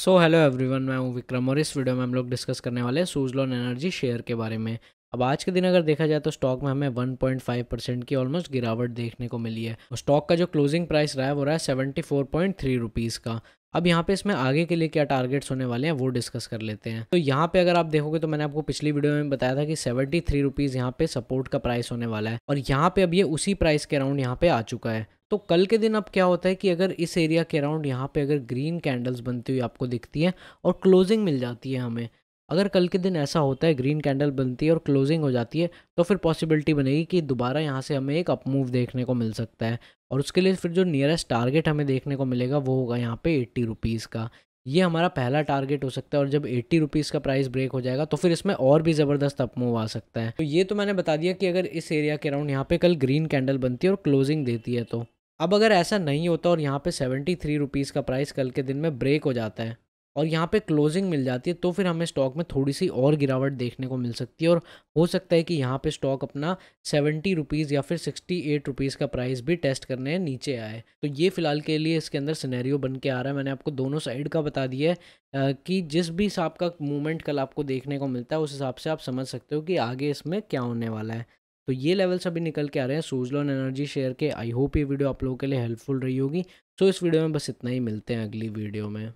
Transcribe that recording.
so hello everyone मैं हूं विक्रम और इस वीडियो में हम लोग डिस्कस करने वाले हैं सूजलॉन एनर्जी शेयर के बारे में अब आज के दिन अगर देखा जाए तो स्टॉक में हमें 1.5 परसेंट की ऑलमोस्ट गिरावट देखने को मिली है और स्टॉक का जो क्लोजिंग प्राइस रहा है वो रहा है seventy four point three rupees का अब यहाँ पे इसमें आगे के लिए क्या टारगेट्स होने वाले हैं वो डिस्कस कर लेते हैं तो यहाँ पे अगर आप देखोगे तो मैंने आपको पिछली वीडियो में बताया था कि सेवेंटी थ्री रुपीज़ यहाँ पे सपोर्ट का प्राइस होने वाला है और यहाँ पे अब ये उसी प्राइस के अराउंड यहाँ पे आ चुका है तो कल के दिन अब क्या होता है कि अगर इस एरिया के अराउंड यहाँ पे अगर ग्रीन कैंडल्स बनती हुई आपको दिखती है और क्लोजिंग मिल जाती है हमें अगर कल के दिन ऐसा होता है ग्रीन कैंडल बनती है और क्लोजिंग हो जाती है तो फिर पॉसिबिलिटी बनेगी कि दोबारा यहाँ से हमें एक अपमूव देखने को मिल सकता है और उसके लिए फिर जो नियरेस्ट टारगेट हमें देखने को मिलेगा वो होगा यहाँ पे एट्टी रुपीज़ का ये हमारा पहला टारगेट हो सकता है और जब एट्टी रुपीज़ का प्राइस ब्रेक हो जाएगा तो फिर इसमें और भी ज़बरदस्त अपमूव आ सकता है तो ये तो मैंने बता दिया कि अगर इस एरिया के अराउंड यहाँ पर कल ग्रीन कैंडल बनती है और क्लोजिंग देती है तो अब अगर ऐसा नहीं होता और यहाँ पे सेवेंटी थ्री रुपीज़ का प्राइस कल के दिन में ब्रेक हो जाता है और यहाँ पे क्लोजिंग मिल जाती है तो फिर हमें स्टॉक में थोड़ी सी और गिरावट देखने को मिल सकती है और हो सकता है कि यहाँ पे स्टॉक अपना सेवेंटी रुपीज़ या फिर सिक्सटी एट रुपीज़ का प्राइस भी टेस्ट करने नीचे आए तो ये फ़िलहाल के लिए इसके अंदर सिनेरियो बन के आ रहा है मैंने आपको दोनों साइड का बता दिया है कि जिस भी हिसाब का मूवमेंट कल आपको देखने को मिलता है उस हिसाब से आप समझ सकते हो कि आगे इसमें क्या होने वाला है तो ये लेवल्स अभी निकल के आ रहे हैं सूजलॉन एनर्जी शेयर के आई होप ये वीडियो आप लोगों के लिए हेल्पफुल रही होगी सो इस वीडियो में बस इतना ही मिलते हैं अगली वीडियो में